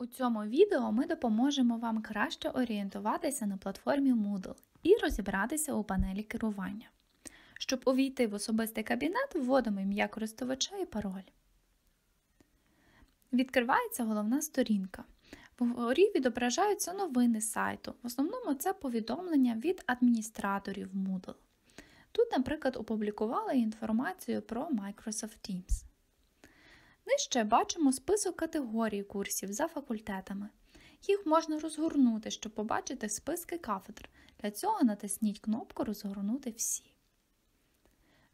У цьому відео ми допоможемо вам краще орієнтуватися на платформі Moodle і розібратися у панелі керування. Щоб увійти в особистий кабінет, вводимо ім'я користувача і пароль. Відкривається головна сторінка. Вгорі відображаються новини сайту. В основному це повідомлення від адміністраторів Moodle. Тут, наприклад, опублікували інформацію про Microsoft Teams. Нижче бачимо список категорій курсів за факультетами. Їх можна розгорнути, щоб побачити списки кафедр. Для цього натисніть кнопку Розгорнути всі.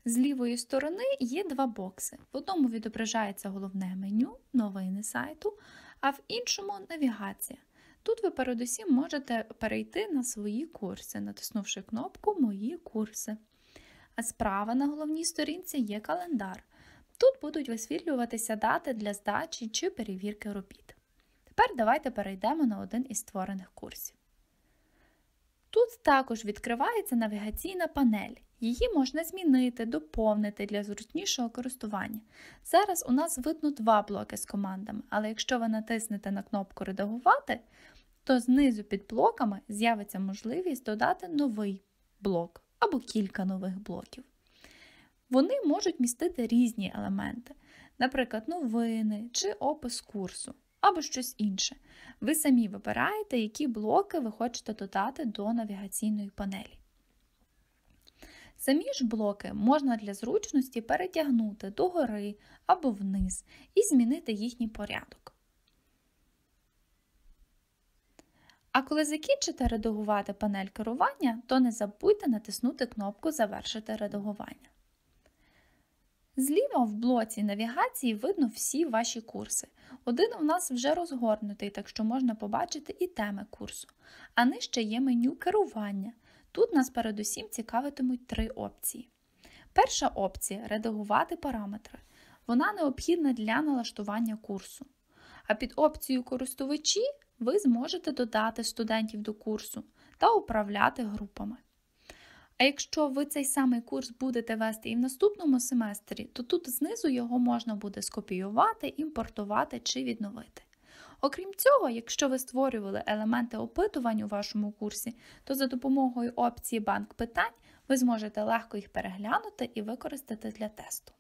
З лівої сторони є два бокси. В одному відображається головне меню, новини сайту, а в іншому навігація. Тут ви передусім можете перейти на свої курси, натиснувши кнопку Мої курси. А справа на головній сторінці є календар. Тут будуть висвітлюватися дати для здачі чи перевірки робіт. Тепер давайте перейдемо на один із створених курсів. Тут також відкривається навігаційна панель. Її можна змінити, доповнити для зручнішого користування. Зараз у нас видно два блоки з командами, але якщо ви натиснете на кнопку Редагувати, то знизу під блоками з'явиться можливість додати новий блок або кілька нових блоків. Вони можуть містити різні елементи, наприклад, новини чи опис курсу, або щось інше. Ви самі вибираєте, які блоки ви хочете додати до навігаційної панелі. Самі ж блоки можна для зручності перетягнути догори або вниз і змінити їхній порядок. А коли закінчите редагувати панель керування, то не забудьте натиснути кнопку Завершити редагування. Зліва в блоці навігації видно всі ваші курси. Один у нас вже розгорнутий, так що можна побачити і теми курсу. А нижче є меню керування. Тут нас передусім цікавитимуть три опції. Перша опція редагувати параметри. Вона необхідна для налаштування курсу. А під опцією Користувачі ви зможете додати студентів до курсу та управляти групами. А якщо ви цей самий курс будете вести і в наступному семестрі, то тут знизу його можна буде скопіювати, імпортувати чи відновити. Окрім цього, якщо ви створювали елементи опитувань у вашому курсі, то за допомогою опції банк питань ви зможете легко їх переглянути і використати для тесту.